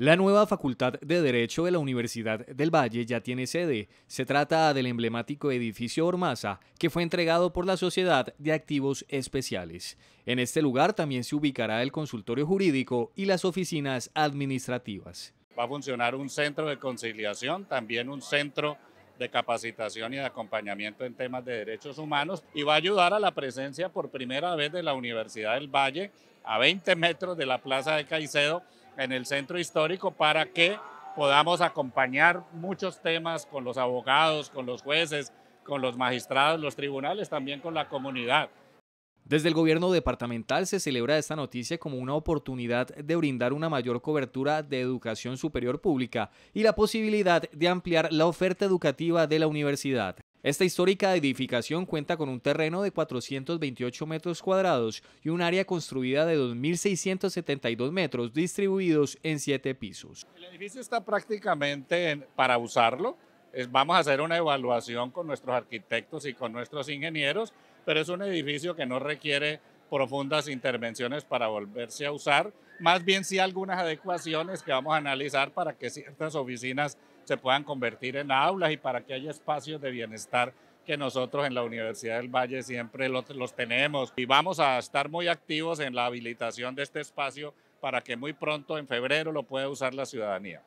La nueva Facultad de Derecho de la Universidad del Valle ya tiene sede. Se trata del emblemático edificio Ormaza, que fue entregado por la Sociedad de Activos Especiales. En este lugar también se ubicará el consultorio jurídico y las oficinas administrativas. Va a funcionar un centro de conciliación, también un centro de capacitación y de acompañamiento en temas de derechos humanos y va a ayudar a la presencia por primera vez de la Universidad del Valle a 20 metros de la Plaza de Caicedo en el centro histórico para que podamos acompañar muchos temas con los abogados, con los jueces, con los magistrados, los tribunales, también con la comunidad. Desde el gobierno departamental se celebra esta noticia como una oportunidad de brindar una mayor cobertura de educación superior pública y la posibilidad de ampliar la oferta educativa de la universidad. Esta histórica edificación cuenta con un terreno de 428 metros cuadrados y un área construida de 2.672 metros distribuidos en siete pisos. El edificio está prácticamente para usarlo. vamos a hacer una evaluación con nuestros arquitectos y con nuestros ingenieros, pero es un edificio que no requiere profundas intervenciones para volverse a usar. Más bien sí algunas adecuaciones que vamos a analizar para que ciertas oficinas se puedan convertir en aulas y para que haya espacios de bienestar que nosotros en la Universidad del Valle siempre los, tenemos y vamos a estar muy activos en la habilitación de este espacio para que muy pronto en febrero lo pueda usar la ciudadanía.